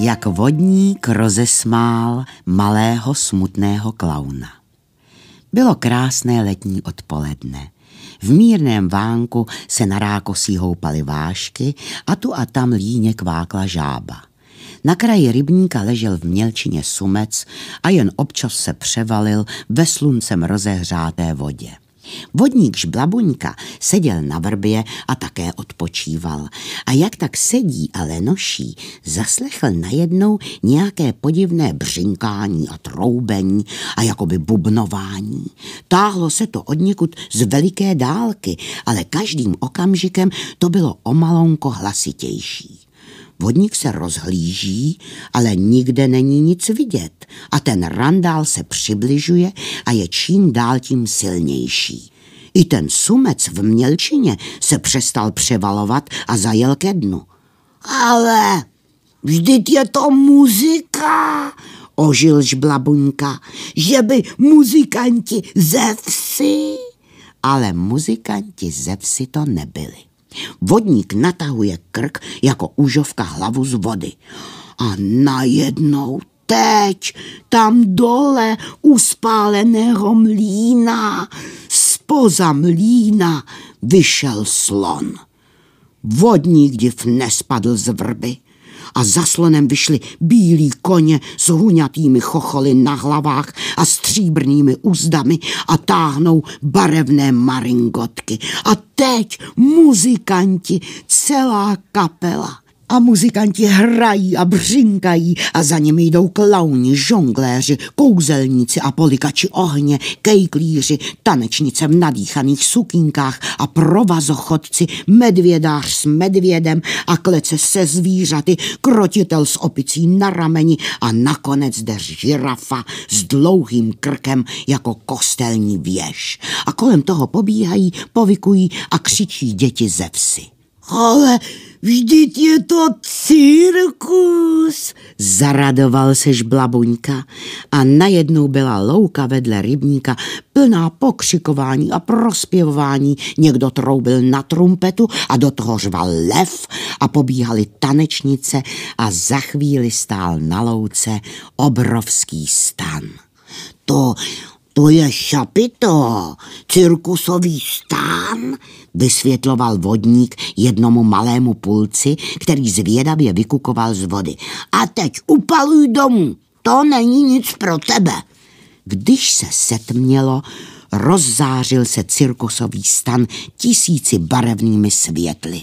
jak vodník rozesmál malého smutného klauna. Bylo krásné letní odpoledne. V mírném vánku se na rákosí houpaly vášky a tu a tam líně kvákla žába. Na kraji rybníka ležel v mělčině sumec a jen občas se převalil ve sluncem rozehřáté vodě. Vodník žblabuňka seděl na vrbě a také odpočíval. A jak tak sedí a lenoší, zaslechl najednou nějaké podivné břinkání a troubení a jakoby bubnování. Táhlo se to od někud z veliké dálky, ale každým okamžikem to bylo o malonko hlasitější. Vodník se rozhlíží, ale nikde není nic vidět a ten randál se přibližuje a je čím dál tím silnější. I ten sumec v Mělčině se přestal převalovat a zajel ke dnu. Ale vždyť je to muzika, ožil žblabuňka, že by muzikanti ze vsi. Ale muzikanti ze vsi to nebyli. Vodník natahuje krk jako užovka hlavu z vody. A najednou teď, tam dole, u spáleného mlína, spoza mlína, vyšel slon. Vodník div nespadl z vrby, a za slonem vyšli bílí koně s huňatými chocholy na hlavách a stříbrnými úzdami a táhnou barevné maringotky. A teď muzikanti, celá kapela a muzikanti hrají a břinkají a za nimi jdou klauni, žongléři, kouzelníci a polikači ohně, kejklíři, tanečnice v nadýchaných sukínkách a provazochodci, medvědář s medvědem a klece se zvířaty, krotitel s opicí na rameni a nakonec jde žirafa s dlouhým krkem jako kostelní věž. A kolem toho pobíhají, povykují a křičí děti ze vsi. Ale Vždyť je to cirkus, zaradoval se žblabuňka a najednou byla louka vedle rybníka plná pokřikování a prospěvování. Někdo troubil na trumpetu a do toho žval lev a pobíhali tanečnice a za chvíli stál na louce obrovský stan. To to je šapito, cirkusový stán, vysvětloval vodník jednomu malému pulci, který zvědavě vykukoval z vody. A teď upaluj domů, to není nic pro tebe. Když se setmělo, rozzářil se cirkusový stan tisíci barevnými světly.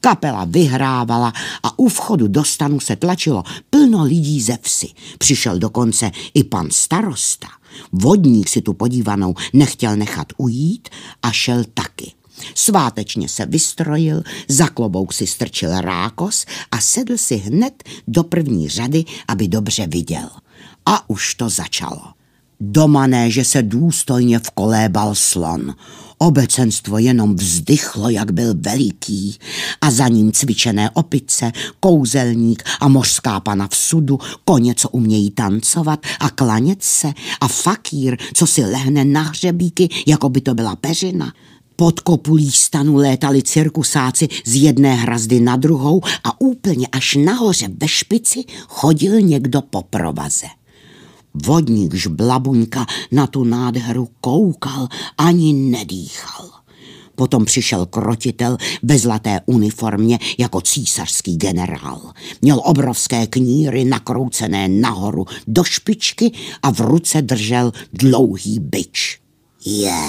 Kapela vyhrávala a u vchodu do stanu se tlačilo plno lidí ze vsi. Přišel dokonce i pan starosta. Vodník si tu podívanou nechtěl nechat ujít a šel taky. Svátečně se vystrojil, za klobouk si strčil rákos a sedl si hned do první řady, aby dobře viděl. A už to začalo. Do že se důstojně vkolébal slon. Obecenstvo jenom vzdychlo, jak byl veliký. A za ním cvičené opice, kouzelník a mořská pana v sudu, koně, co umějí tancovat a klanět se a fakír, co si lehne na hřebíky, jako by to byla peřina. Pod kopulí stanu létali cirkusáci z jedné hrazdy na druhou a úplně až nahoře ve špici chodil někdo po provaze. Vodník žblabuňka na tu nádheru koukal, ani nedýchal. Potom přišel krotitel ve zlaté uniformě jako císařský generál. Měl obrovské kníry nakroucené nahoru do špičky a v ruce držel dlouhý byč. Je,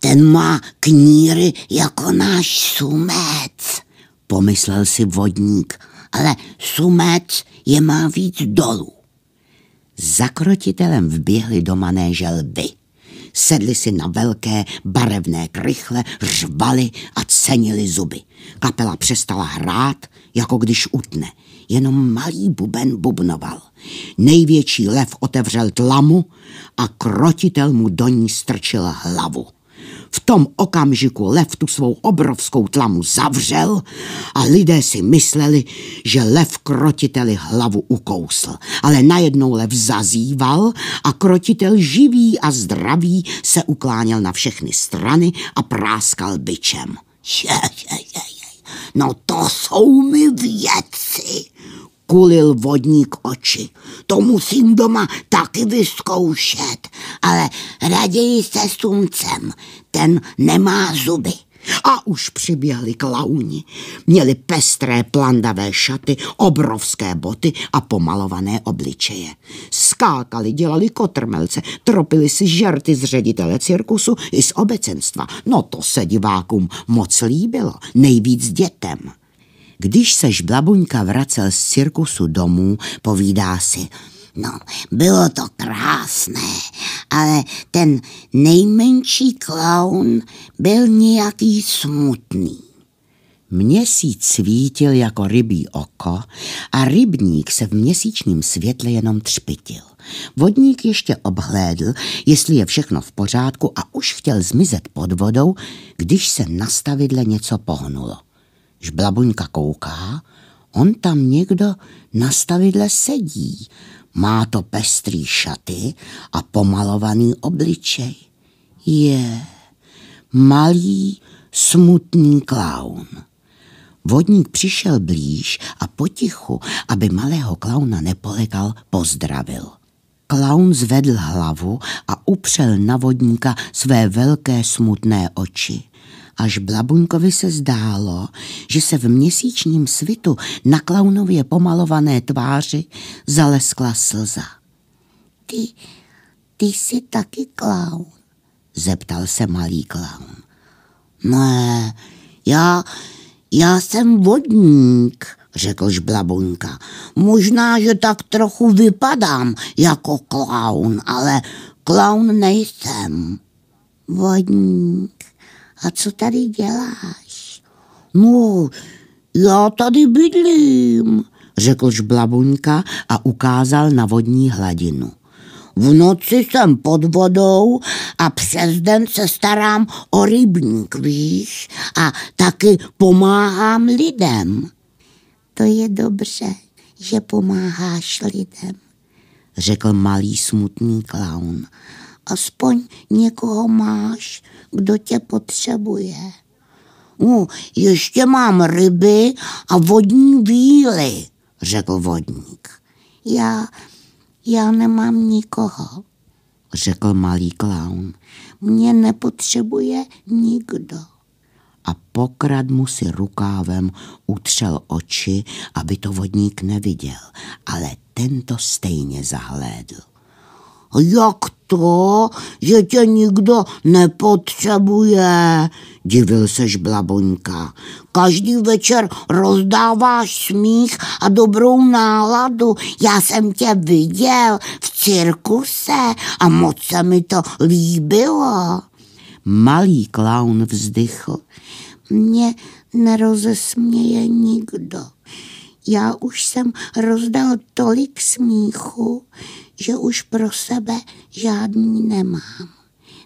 ten má kníry jako náš sumec, pomyslel si vodník, ale sumec je má víc dolů zakrotitelem vběhli do manéže lvy. Sedli si na velké barevné krychle, řvali a cenili zuby. Kapela přestala hrát, jako když utne. Jenom malý buben bubnoval. Největší lev otevřel tlamu a krotitel mu do ní strčil hlavu. V tom okamžiku lev tu svou obrovskou tlamu zavřel a lidé si mysleli, že lev krotiteli hlavu ukousl. Ale najednou lev zazýval a krotitel živý a zdravý se ukláněl na všechny strany a práskal byčem. Je, je, je, je. No to jsou mi věci kulil vodník oči. To musím doma taky vyzkoušet, ale raději se sluncem, ten nemá zuby. A už přiběhli klauni. Měli pestré plandavé šaty, obrovské boty a pomalované obličeje. Skákali, dělali kotrmelce, tropili si žerty z ředitele cirkusu i z obecenstva. No to se divákům moc líbilo, nejvíc dětem. Když sež blabuňka vracel z cirkusu domů, povídá si – No, bylo to krásné, ale ten nejmenší klaun byl nějaký smutný. Měsíc svítil jako rybí oko a rybník se v měsíčním světle jenom třpitil. Vodník ještě obhlédl, jestli je všechno v pořádku a už chtěl zmizet pod vodou, když se na stavidle něco pohnulo. Žblabuňka kouká, on tam někdo na stavidle sedí. Má to pestrý šaty a pomalovaný obličej. Je malý, smutný klaun. Vodník přišel blíž a potichu, aby malého klauna nepolekal, pozdravil. Klaun zvedl hlavu a upřel na vodníka své velké smutné oči až Blabuňkovi se zdálo, že se v měsíčním svitu na klaunově pomalované tváři zaleskla slza. Ty, ty jsi taky klaun, zeptal se malý klaun. Ne, já, já jsem vodník, řekl žblabuňka. Možná, že tak trochu vypadám jako klaun, ale klaun nejsem. Vodník, a co tady děláš? No, já tady bydlím, řekl žblabuňka a ukázal na vodní hladinu. V noci jsem pod vodou a přes den se starám o rybník, víš, a taky pomáhám lidem. To je dobře, že pomáháš lidem, řekl malý smutný klaun aspoň někoho máš, kdo tě potřebuje. No, ještě mám ryby a vodní víly, řekl vodník. Já, já nemám nikoho, řekl malý klaun. Mě nepotřebuje nikdo. A pokrad mu si rukávem utřel oči, aby to vodník neviděl, ale ten to stejně zahlédl. Jak to, že tě nikdo nepotřebuje, divil se žblaboňka. Každý večer rozdáváš smích a dobrou náladu. Já jsem tě viděl v cirkuse a moc se mi to líbilo. Malý klaun vzdychl. Mě nerozesměje nikdo. Já už jsem rozdal tolik smíchu, že už pro sebe žádný nemám.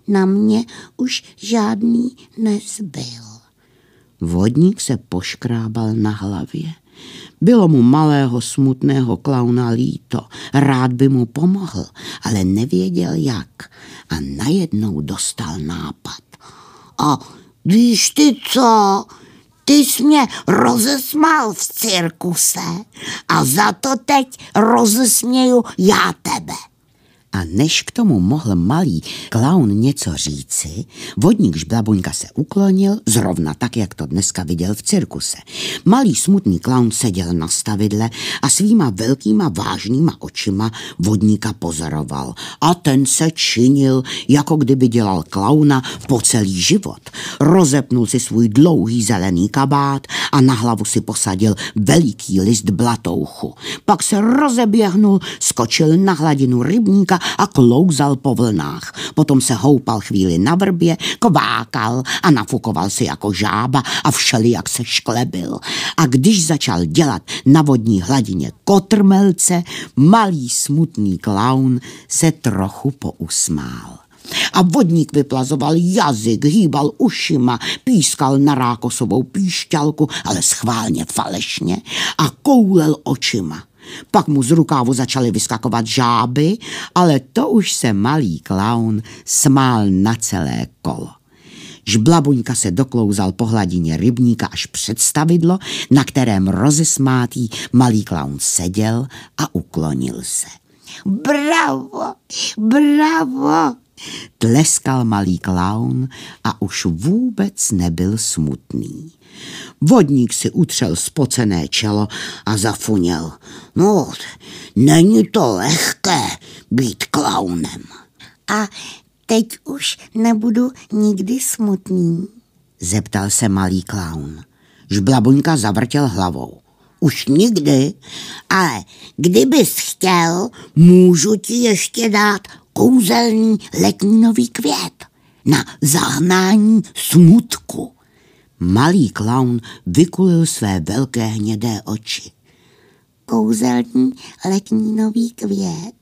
Na mě už žádný nezbyl. Vodník se poškrábal na hlavě. Bylo mu malého smutného klauna líto, rád by mu pomohl, ale nevěděl jak a najednou dostal nápad. A víš ty co? Ty jsi mě rozesmál v cirkuse a za to teď rozesměju já tebe a než k tomu mohl malý klaun něco říci, vodník žblabuňka se uklonil, zrovna tak, jak to dneska viděl v cirkuse. Malý smutný klaun seděl na stavidle a svýma velkýma vážnýma očima vodníka pozoroval. A ten se činil, jako kdyby dělal klauna po celý život. Rozepnul si svůj dlouhý zelený kabát a na hlavu si posadil veliký list blatouchu. Pak se rozeběhnul, skočil na hladinu rybníka a klouzal po vlnách. Potom se houpal chvíli na vrbě, kvákal a nafukoval si jako žába a všeli jak se šklebil. A když začal dělat na vodní hladině kotrmelce, malý smutný klaun se trochu pousmál. A vodník vyplazoval jazyk, hýbal ušima, pískal na rákosovou píšťalku, ale schválně falešně a koulel očima. Pak mu z rukávu začaly vyskakovat žáby, ale to už se malý klaun smál na celé kolo. Žblabuňka se doklouzal po hladině rybníka až představidlo, na kterém rozesmátý malý klaun seděl a uklonil se. Bravo, bravo, Tleskal malý klaun a už vůbec nebyl smutný. Vodník si utřel spocené čelo a zafuněl. No, není to lehké být klaunem. A teď už nebudu nikdy smutný, zeptal se malý klaun. Žblabuňka zavrtěl hlavou. Už nikdy, ale kdybys chtěl, můžu ti ještě dát kouzelný letní nový květ na zahnání smutku. Malý klaun vykulil své velké hnědé oči. Kouzelný letní nový květ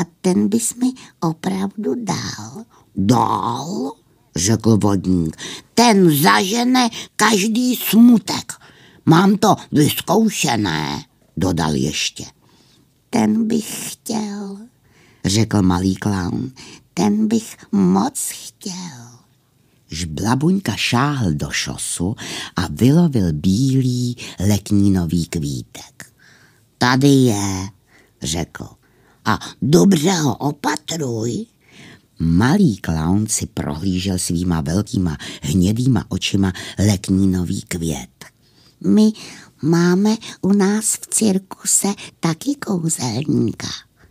a ten bys mi opravdu dal. Dal? řekl vodník. Ten zažene každý smutek. Mám to vyzkoušené, dodal ještě. Ten bych chtěl řekl malý klaun. Ten bych moc chtěl. Žblabuňka šáhl do šosu a vylovil bílý letnínový kvítek. Tady je, řekl. A dobře ho opatruj. Malý klaun si prohlížel svýma velkýma hnědýma očima letnínový květ. My máme u nás v cirkuse taky kouzelníka,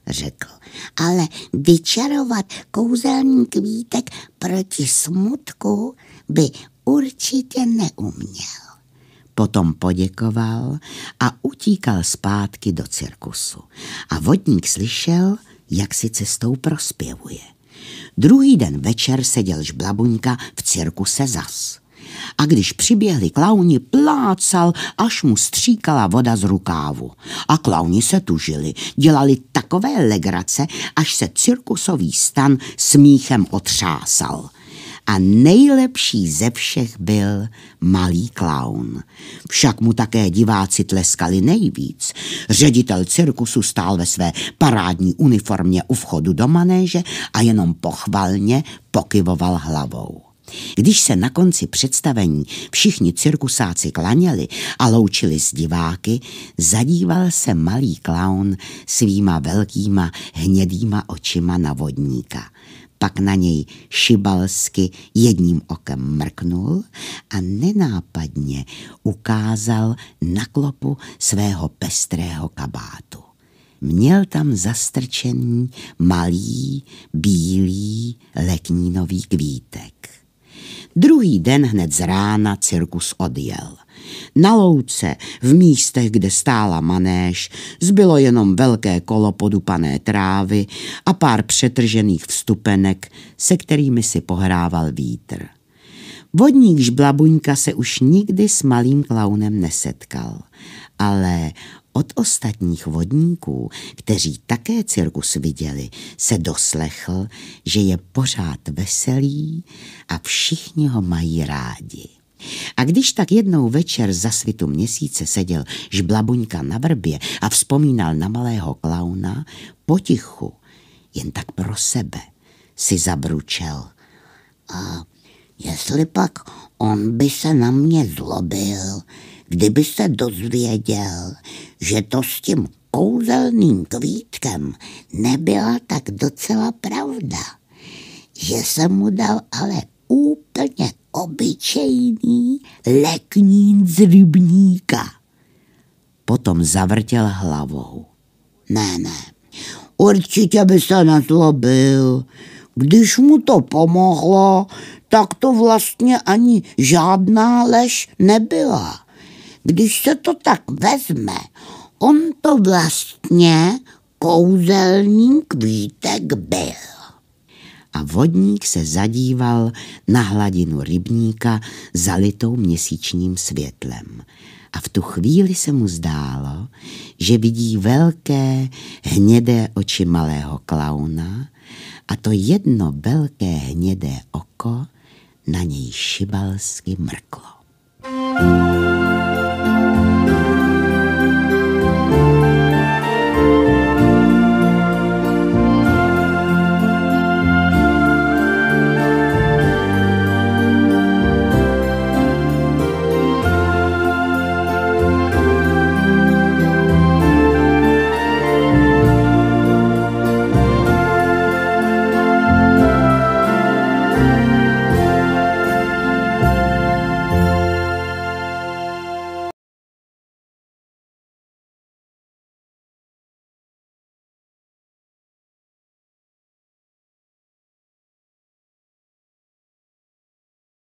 řekl ale vyčarovat kouzelný kvítek proti smutku by určitě neuměl. Potom poděkoval a utíkal zpátky do cirkusu. A vodník slyšel, jak si cestou prospěvuje. Druhý den večer seděl žblabuňka v cirkuse zas. A když přiběhli klauni, plácal, až mu stříkala voda z rukávu. A klauni se tužili, dělali takové legrace, až se cirkusový stan smíchem otřásal. A nejlepší ze všech byl malý klaun. Však mu také diváci tleskali nejvíc. Ředitel cirkusu stál ve své parádní uniformě u vchodu do manéže a jenom pochvalně pokyvoval hlavou. Když se na konci představení všichni cirkusáci klaněli a loučili s diváky, zadíval se malý klaun svýma velkýma hnědýma očima na vodníka. Pak na něj šibalsky jedním okem mrknul a nenápadně ukázal na klopu svého pestrého kabátu měl tam zastrčený malý bílý leknínový kvítek. Druhý den hned z rána cirkus odjel. Na louce, v místech, kde stála manéž, zbylo jenom velké kolo podupané trávy a pár přetržených vstupenek, se kterými si pohrával vítr. Vodník žblabuňka se už nikdy s malým klaunem nesetkal, ale od ostatních vodníků, kteří také cirkus viděli, se doslechl, že je pořád veselý a všichni ho mají rádi. A když tak jednou večer za svitu měsíce seděl žblabuňka na vrbě a vzpomínal na malého klauna, potichu, jen tak pro sebe, si zabručel. A jestli pak on by se na mě zlobil, kdyby se dozvěděl, že to s tím kouzelným kvítkem nebyla tak docela pravda, že jsem mu dal ale úplně obyčejný leknín z rybníka. Potom zavrtěl hlavou. Ne, ne, určitě by se nezlobil. Když mu to pomohlo, tak to vlastně ani žádná lež nebyla. Když se to tak vezme, on to vlastně kouzelník Vítek byl. A vodník se zadíval na hladinu rybníka zalitou měsíčním světlem. A v tu chvíli se mu zdálo, že vidí velké hnědé oči malého klauna a to jedno velké hnědé oko na něj šibalsky mrklo. thank you